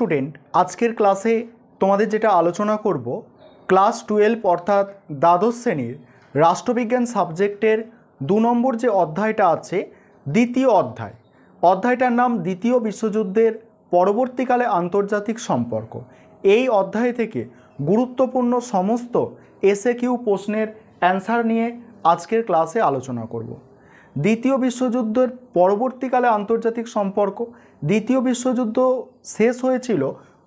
student আজকের ক্লাসে তোমাদের যেটা আলোচনা করব ক্লাস টুয়েলভ অর্থাৎ দ্বাদশ শ্রেণীর রাষ্ট্রবিজ্ঞান সাবজেক্টের দু নম্বর যে অধ্যায়টা আছে দ্বিতীয় অধ্যায় অধ্যায়টার নাম দ্বিতীয় বিশ্বযুদ্ধের পরবর্তীকালে আন্তর্জাতিক সম্পর্ক এই অধ্যায় থেকে গুরুত্বপূর্ণ সমস্ত এসে কিউ প্রশ্নের অ্যান্সার নিয়ে আজকের ক্লাসে আলোচনা করব দ্বিতীয় বিশ্বযুদ্ধের পরবর্তীকালে আন্তর্জাতিক সম্পর্ক দ্বিতীয় বিশ্বযুদ্ধ শেষ হয়েছিল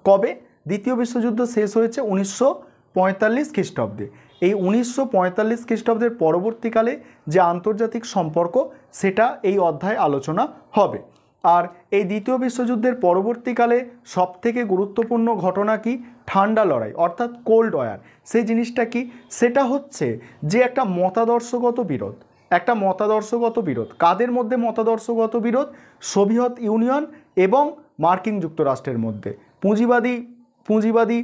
কবে দ্বিতীয় বিশ্বযুদ্ধ শেষ হয়েছে উনিশশো পঁয়তাল্লিশ খ্রিস্টাব্দে এই উনিশশো পঁয়তাল্লিশ খ্রিস্টাব্দের পরবর্তীকালে যে আন্তর্জাতিক সম্পর্ক সেটা এই অধ্যায় আলোচনা হবে আর এই দ্বিতীয় বিশ্বযুদ্ধের পরবর্তীকালে সবথেকে গুরুত্বপূর্ণ ঘটনা কি ঠান্ডা লড়াই অর্থাৎ কোল্ড ওয়ার সেই জিনিসটা কি সেটা হচ্ছে যে একটা মতাদর্শগত বিরোধ একটা মতাদর্শগত বিরোধ কাদের মধ্যে মতাদর্শগত বিরোধ সোভিয়ত ইউনিয়ন এবং মার্কিন যুক্তরাষ্ট্রের মধ্যে পুঁজিবাদী পুঁজিবাদী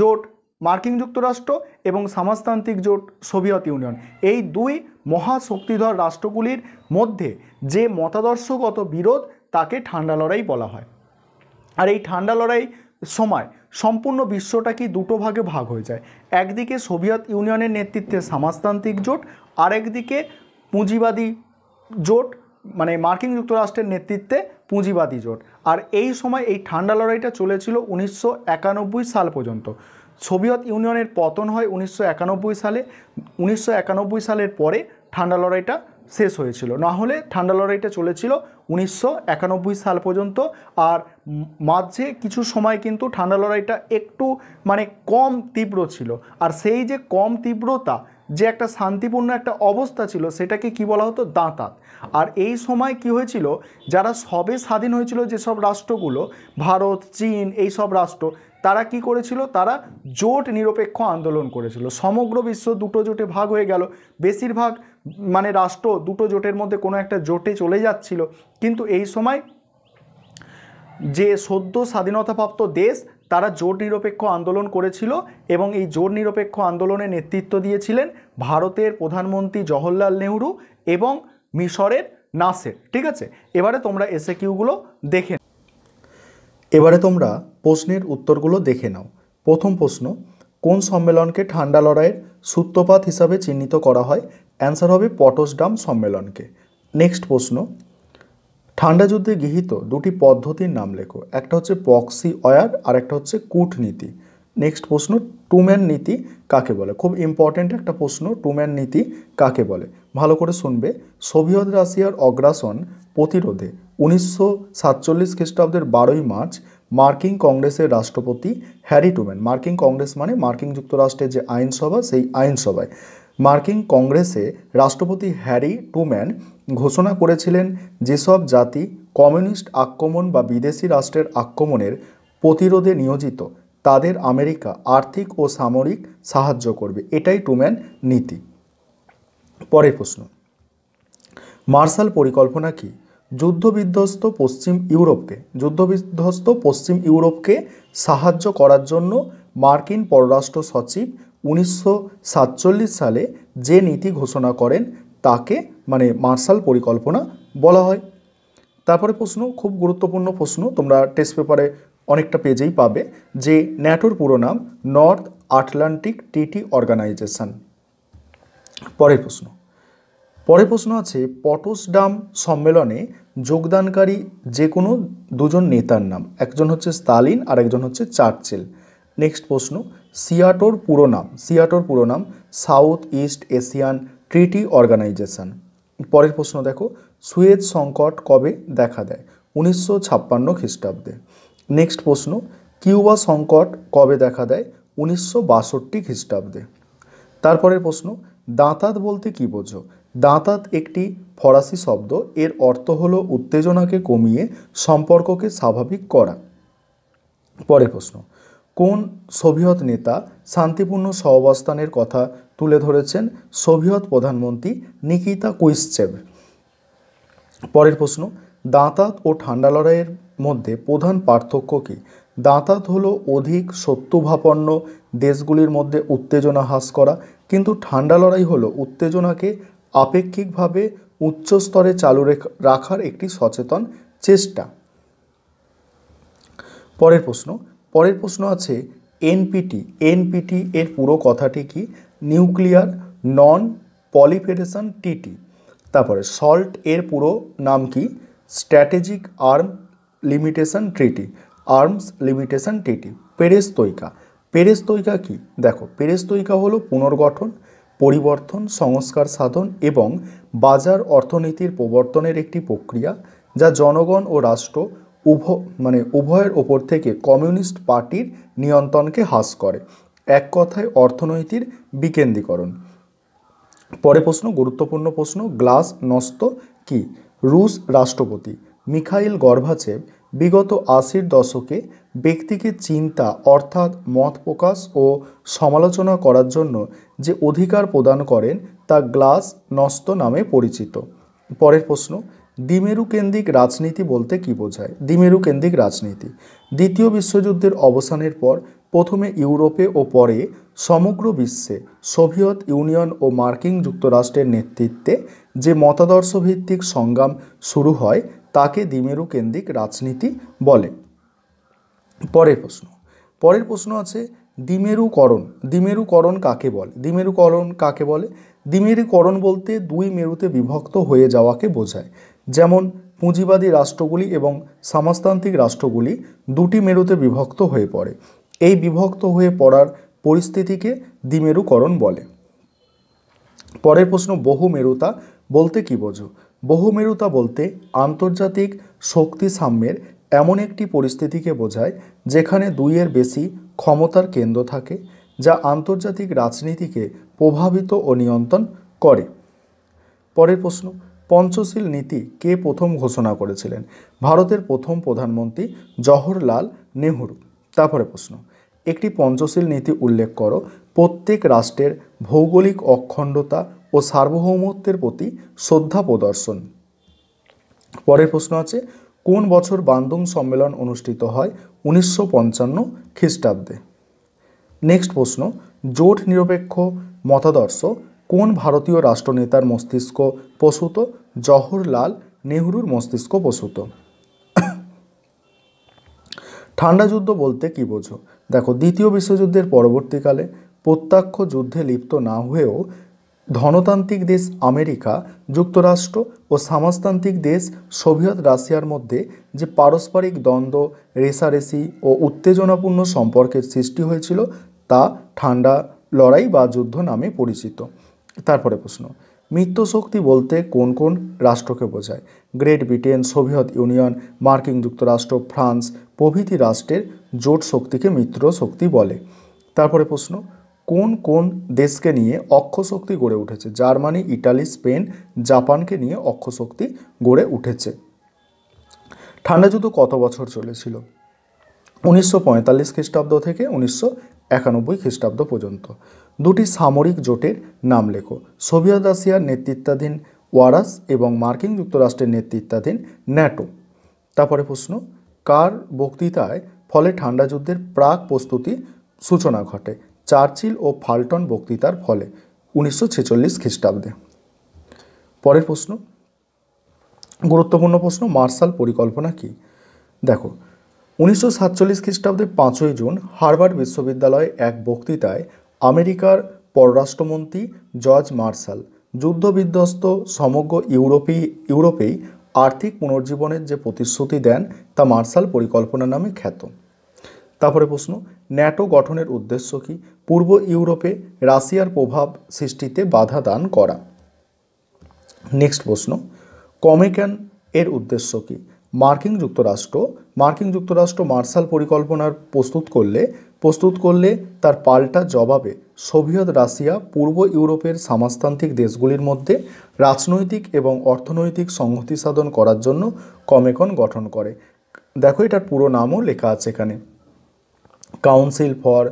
জোট মার্কিন যুক্তরাষ্ট্র এবং সমাজতান্ত্রিক জোট সোভিয়েত ইউনিয়ন এই দুই মহাশক্তিধর রাষ্ট্রগুলির মধ্যে যে মতাদর্শগত বিরোধ তাকে ঠান্ডা লড়াই বলা হয় আর এই ঠান্ডা লড়াই সময় সম্পূর্ণ বিশ্বটা কি দুটো ভাগে ভাগ হয়ে যায় একদিকে সোভিয়েত ইউনিয়নের নেতৃত্বে সমাজতান্ত্রিক জোট আরেকদিকে পুঁজিবাদী জোট মানে মার্কিন যুক্তরাষ্ট্রের নেতৃত্বে পুঁজিবাদী জোট আর এই সময় এই ঠান্ডা লড়াইটা চলেছিল উনিশশো সাল পর্যন্ত সোভিয়েত ইউনিয়নের পতন হয় উনিশশো সালে উনিশশো সালের পরে ঠান্ডা লড়াইটা শেষ হয়েছিল না হলে ঠান্ডা লড়াইটা চলেছিল উনিশশো সাল পর্যন্ত আর মাঝে কিছু সময় কিন্তু ঠান্ডা লড়াইটা একটু মানে কম তীব্র ছিল আর সেই যে কম তীব্রতা যে একটা শান্তিপূর্ণ একটা অবস্থা ছিল সেটাকে কি বলা হতো দাঁতাত আর এই সময় কি হয়েছিল যারা সবে স্বাধীন হয়েছিল যেসব রাষ্ট্রগুলো ভারত চীন এই সব রাষ্ট্র তারা কি করেছিল তারা জোট নিরপেক্ষ আন্দোলন করেছিল সমগ্র বিশ্ব দুটো জোটে ভাগ হয়ে গেল বেশিরভাগ মানে রাষ্ট্র দুটো জোটের মধ্যে কোনো একটা জোটে চলে যাচ্ছিল কিন্তু এই সময় যে সদ্য স্বাধীনতাপ্রাপ্ত দেশ তারা জোট নিরপেক্ষ আন্দোলন করেছিল এবং এই জোট নিরপেক্ষ আন্দোলনে নেতৃত্ব দিয়েছিলেন ভারতের প্রধানমন্ত্রী জওহরলাল নেহরু এবং মিশরের নাসের ঠিক আছে এবারে তোমরা এসে কিউগুলো দেখে এবারে তোমরা প্রশ্নের উত্তরগুলো দেখে নাও প্রথম প্রশ্ন কোন সম্মেলনকে ঠান্ডা লড়াইয়ের সূত্রপাত হিসাবে চিহ্নিত করা হয় অ্যান্সার হবে পটসডাম সম্মেলনকে নেক্সট প্রশ্ন ঠান্ডা যুদ্ধে গৃহীত দুটি পদ্ধতির নাম লেখো একটা হচ্ছে পক্সি অয়ার আর একটা হচ্ছে কূটনীতি নেক্সট প্রশ্ন টুম্যান নীতি কাকে বলে খুব ইম্পর্ট্যান্ট একটা প্রশ্ন টুম্যান নীতি কাকে বলে ভালো করে শুনবে সোভিয়ত রাশিয়ার অগ্রাসন প্রতিরোধে উনিশশো সাতচল্লিশ খ্রিস্টাব্দের বারোই মার্চ মার্কিন কংগ্রেসের রাষ্ট্রপতি হ্যারি টুম্যান মার্কিন কংগ্রেস মানে মার্কিন যুক্তরাষ্ট্রের যে আইনসভা সেই আইনসভায় মার্কিন কংগ্রেসে রাষ্ট্রপতি হ্যারি টুম্যান ঘোষণা করেছিলেন যেসব জাতি কমিউনিস্ট আক্রমণ বা বিদেশি রাষ্ট্রের আক্রমণের প্রতিরোধে নিয়োজিত তাদের আমেরিকা আর্থিক ও সামরিক সাহায্য করবে এটাই টুম্যান নীতি পরের প্রশ্ন মার্শাল পরিকল্পনা কি যুদ্ধবিধ্বস্ত পশ্চিম ইউরোপকে যুদ্ধবিধ্বস্ত পশ্চিম ইউরোপকে সাহায্য করার জন্য মার্কিন পররাষ্ট্র সচিব উনিশশো সালে যে নীতি ঘোষণা করেন তাকে মানে মার্শাল পরিকল্পনা বলা হয় তারপরে প্রশ্ন খুব গুরুত্বপূর্ণ প্রশ্ন তোমরা টেস্ট পেপারে অনেকটা পেজেই পাবে যে ন্যাটোর পুরো নাম নর্থ আটলান্টিক টিটি অর্গানাইজেশান পরের প্রশ্ন পরের প্রশ্ন আছে পটসডাম সম্মেলনে যোগদানকারী যে কোনো দুজন নেতার নাম একজন হচ্ছে স্তালিন আর একজন হচ্ছে চার্চেল নেক্সট প্রশ্ন সিয়াটোর পুরো নাম সিয়াটোর পুরো নাম South East Asian treaty organization পরের প্রশ্ন দেখো সুয়েজ সংকট কবে দেখা দেয় উনিশশো ছাপ্পান্ন খ্রিস্টাব্দে নেক্সট প্রশ্ন কিউবা সংকট কবে দেখা দেয় উনিশশো বাষট্টি খ্রিস্টাব্দে তারপরের প্রশ্ন দাঁতাত বলতে কি বোঝো দাঁতাত একটি ফরাসি শব্দ এর অর্থ হলো উত্তেজনাকে কমিয়ে সম্পর্ককে স্বাভাবিক করা পরের প্রশ্ন কোন সোভিয়ত নেতা শান্তিপূর্ণ সহাবস্থানের কথা তুলে ধরেছেন সোভিয়ত প্রধানমন্ত্রী নিকিতা কুইসচেব পরের প্রশ্ন দাঁতাত ও ঠান্ডা লড়াইয়ের মধ্যে প্রধান পার্থক্য কী দাঁতাত হলো অধিক সত্যভাপন্ন দেশগুলির মধ্যে উত্তেজনা হ্রাস করা কিন্তু ঠান্ডা লড়াই হলো উত্তেজনাকে আপেক্ষিকভাবে উচ্চ স্তরে চালু রাখার একটি সচেতন চেষ্টা পরের প্রশ্ন পরের প্রশ্ন আছে এনপিটি এনপিটি এর পুরো কথাটি কি নিউক্লিয়ার নন পলিফেডেশন টিটি তারপরে সল্ট এর পুরো নাম কি strategic arm limitation treaty arms limitation treaty perestroika perestroika কি দেখো পেরেস্তৈকা হলো পুনর্গঠন পরিবর্তন সংস্কার সাধন এবং বাজার অর্থনীতির প্রবর্তনের একটি প্রক্রিয়া যা জনগণ ও রাষ্ট্র উভ মানে উভয়ের ওপর থেকে কমিউনিস্ট পার্টির নিয়ন্ত্রণকে হ্রাস করে এক কথায় অর্থনৈতিক বিকেন্দ্রীকরণ পরে প্রশ্ন গুরুত্বপূর্ণ প্রশ্ন গ্লাস নস্ত কি রুশ রাষ্ট্রপতি মিখাইল গর্ভাচেব বিগত আশির দশকে ব্যক্তিকে চিন্তা অর্থাৎ মত প্রকাশ ও সমালোচনা করার জন্য যে অধিকার প্রদান করেন তা গ্লাস নস্ত নামে পরিচিত পরের প্রশ্ন দ্বিমেরু কেন্দ্রিক রাজনীতি বলতে কি বোঝায় দ্বিমেরু কেন্দ্রিক রাজনীতি দ্বিতীয় বিশ্বযুদ্ধের অবসানের পর প্রথমে ইউরোপে ও পরে সমগ্র বিশ্বে সোভিয়েত ইউনিয়ন ও মার্কিন যুক্তরাষ্ট্রের নেতৃত্বে যে মতাদর্শভিত্তিক সংগ্রাম শুরু হয় তাকে দ্বিমেরু কেন্দ্রিক রাজনীতি বলে পরের প্রশ্ন পরের প্রশ্ন আছে দ্বিমেরুকরণ দ্বিমেরুকরণ কাকে বলে দ্বিমেরুকরণ কাকে বলে দ্বিমেরুকরণ বলতে দুই মেরুতে বিভক্ত হয়ে যাওয়াকে বোঝায় যেমন পুঁজিবাদী রাষ্ট্রগুলি এবং সমাজতান্ত্রিক রাষ্ট্রগুলি দুটি মেরুতে বিভক্ত হয়ে পড়ে এই বিভক্ত হয়ে পড়ার পরিস্থিতিকে দ্বিমেরুকরণ বলে পরের প্রশ্ন বহুমেরুতা বলতে কী বোঝো বহুমেরুতা বলতে আন্তর্জাতিক শক্তি সাম্যের এমন একটি পরিস্থিতিকে বোঝায় যেখানে দুইয়ের বেশি ক্ষমতার কেন্দ্র থাকে যা আন্তর্জাতিক রাজনীতিকে প্রভাবিত ও নিয়ন্ত্রণ করে পরের প্রশ্ন পঞ্চশীল নীতি কে প্রথম ঘোষণা করেছিলেন ভারতের প্রথম প্রধানমন্ত্রী জওহরলাল নেহরু তারপরে প্রশ্ন একটি পঞ্চশীল নীতি উল্লেখ করো প্রত্যেক রাষ্ট্রের ভৌগোলিক অখণ্ডতা ও সার্বভৌমত্বের প্রতি শ্রদ্ধা প্রদর্শন পরের প্রশ্ন আছে কোন বছর বান্দুং সম্মেলন অনুষ্ঠিত হয় উনিশশো পঞ্চান্ন খ্রিস্টাব্দে নেক্সট প্রশ্ন জোট নিরপেক্ষ মতাদর্শ কোন ভারতীয় রাষ্ট্রনেতার মস্তিষ্ক প্রসূত জওহরলাল নেহরুর মস্তিষ্ক প্রসূত ঠান্ডা যুদ্ধ বলতে কি বোঝো দেখো দ্বিতীয় বিশ্বযুদ্ধের পরবর্তীকালে প্রত্যক্ষ যুদ্ধে লিপ্ত না হয়েও ধনতান্ত্রিক দেশ আমেরিকা যুক্তরাষ্ট্র ও সমাজতান্ত্রিক দেশ সোভিয়েত রাশিয়ার মধ্যে যে পারস্পরিক দ্বন্দ্ব রেসারেসি ও উত্তেজনাপূর্ণ সম্পর্কের সৃষ্টি হয়েছিল তা ঠান্ডা লড়াই বা যুদ্ধ নামে পরিচিত তারপরে প্রশ্ন মিত্রশক্তি বলতে কোন কোন রাষ্ট্রকে বোঝায় গ্রেট ব্রিটেন সোভিয়েত ইউনিয়ন মার্কিন যুক্তরাষ্ট্র ফ্রান্স প্রভৃতি রাষ্ট্রের জোট শক্তিকে মিত্র শক্তি বলে তারপরে প্রশ্ন কোন কোন দেশকে নিয়ে অক্ষ শক্তি গড়ে উঠেছে জার্মানি ইটালি স্পেন জাপানকে নিয়ে অক্ষশক্তি গড়ে উঠেছে ঠান্ডা যুদ্ধ কত বছর চলেছিল উনিশশো পঁয়তাল্লিশ খ্রিস্টাব্দ থেকে উনিশশো একানব্বই খ্রিস্টাব্দ পর্যন্ত দুটি সামরিক জোটের নাম লেখো সোভিয়েত রাশিয়ার নেতৃত্বাধীন ওয়ারাস এবং মার্কিন যুক্তরাষ্ট্রের নেতৃত্বাধীন ন্যাটো তারপরে প্রশ্ন কার বক্তৃতায় ফলে ঠান্ডা যুদ্ধের প্রাক প্রস্তুতি সূচনা ঘটে চার্চিল ও ফাল্টন বক্তৃতার ফলে উনিশশো ছেচল্লিশ খ্রিস্টাব্দে পরের প্রশ্ন গুরুত্বপূর্ণ প্রশ্ন মার্শাল পরিকল্পনা কি দেখো উনিশশো সাতচল্লিশ খ্রিস্টাব্দে পাঁচই জুন হার্ভার্ড বিশ্ববিদ্যালয়ে এক বক্তৃতায় আমেরিকার পররাষ্ট্রমন্ত্রী জর্জ মার্শাল যুদ্ধবিধ্বস্ত সমগ্র ইউরোপী ইউরোপেই আর্থিক পুনর্জীবনের যে প্রতিশ্রুতি দেন তা মার্শাল পরিকল্পনা নামে খ্যাত তারপরে প্রশ্ন ন্যাটো গঠনের উদ্দেশ্য কি পূর্ব ইউরোপে রাশিয়ার প্রভাব সৃষ্টিতে বাধা দান করা নেক্সট প্রশ্ন কমেক্যান এর উদ্দেশ্য কী মার্কিন যুক্তরাষ্ট্র মার্কিন যুক্তরাষ্ট্র মার্শাল পরিকল্পনার প্রস্তুত করলে প্রস্তুত করলে তার পাল্টা জবাবে সোভিয়েত রাশিয়া পূর্ব ইউরোপের সমাজতান্ত্রিক দেশগুলির মধ্যে রাজনৈতিক এবং অর্থনৈতিক সংহতি সাধন করার জন্য কমেকন গঠন করে দেখো এটার পুরো নামও লেখা আছে এখানে council for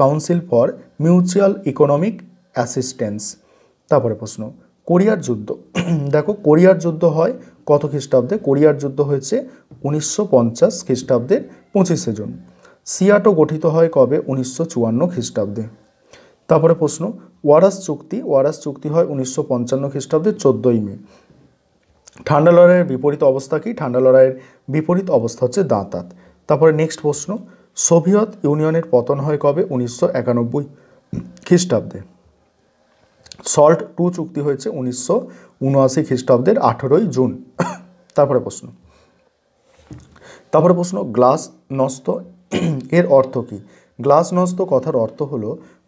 council for mutual economic assistance তারপরে প্রশ্ন কোরিয়ার যুদ্ধ দেখো কোরিয়ার যুদ্ধ হয় কত খ্রিস্টাব্দে কোরিয়ার যুদ্ধ হয়েছে উনিশশো পঞ্চাশ খ্রিস্টাব্দের পঁচিশে জুন সিয়াটো গঠিত হয় কবে উনিশশো চুয়ান্ন খ্রিস্টাব্দে তারপরে প্রশ্ন ওয়ারাস চুক্তি ওয়ারাস চুক্তি হয় উনিশশো পঞ্চান্ন খ্রিস্টাব্দে চোদ্দোই মে ঠান্ডা লড়াইয়ের বিপরীত অবস্থা কি ঠান্ডা লড়াইয়ের বিপরীত অবস্থা হচ্ছে দাঁতাত তারপরে নেক্সট প্রশ্ন সোভিয়েত ইউনিয়নের পতন হয় কবে উনিশশো একানব্বই খ্রিস্টাব্দে সল্ট টু চুক্তি হয়েছে উনিশশো উনআশি খ্রিস্টাব্দের আঠেরোই জুন তারপরে প্রশ্ন তারপরে প্রশ্ন গ্লাস নস্ত এর অর্থ কী নস্ত কথার অর্থ হল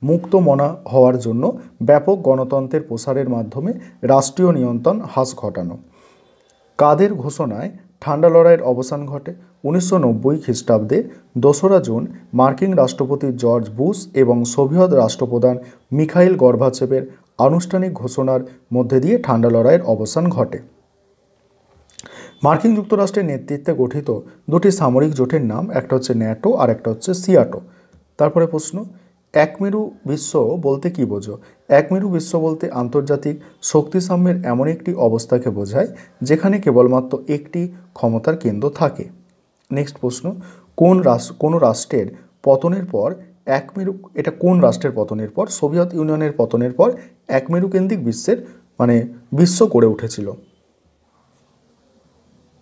মুক্ত মনা হওয়ার জন্য ব্যাপক গণতন্ত্রের প্রসারের মাধ্যমে রাষ্ট্রীয় নিয়ন্ত্রণ হ্রাস ঘটানো কাদের ঘোষণায় ঠান্ডা লড়াইয়ের অবসান ঘটে উনিশশো নব্বই খ্রিস্টাব্দে দোসরা জুন মার্কিন রাষ্ট্রপতি জর্জ বুশ এবং সোভিয়ত রাষ্ট্রপ্রধান মিখাইল গর্ভাচেপের আনুষ্ঠানিক ঘোষণার মধ্যে দিয়ে ঠান্ডা লড়াইয়ের অবসান ঘটে মার্কিন যুক্তরাষ্ট্রের নেতৃত্বে গঠিত দুটি সামরিক জোটের নাম একটা হচ্ছে ন্যাটো আর একটা হচ্ছে সিয়াটো তারপরে প্রশ্ন এক মেরু বিশ্ব বলতে কি বোঝো এক মেরু বিশ্ব বলতে আন্তর্জাতিক শক্তি সাম্যের এমন একটি অবস্থাকে বোঝায় যেখানে কেবলমাত্র একটি ক্ষমতার কেন্দ্র থাকে নেক্সট প্রশ্ন কোন রাষ্ট্র কোনো রাষ্ট্রের পতনের পর এক মেরু এটা কোন রাষ্ট্রের পতনের পর সোভিয়েত ইউনিয়নের পতনের পর এক মেরুকেন্দ্রিক বিশ্বের মানে বিশ্ব গড়ে উঠেছিল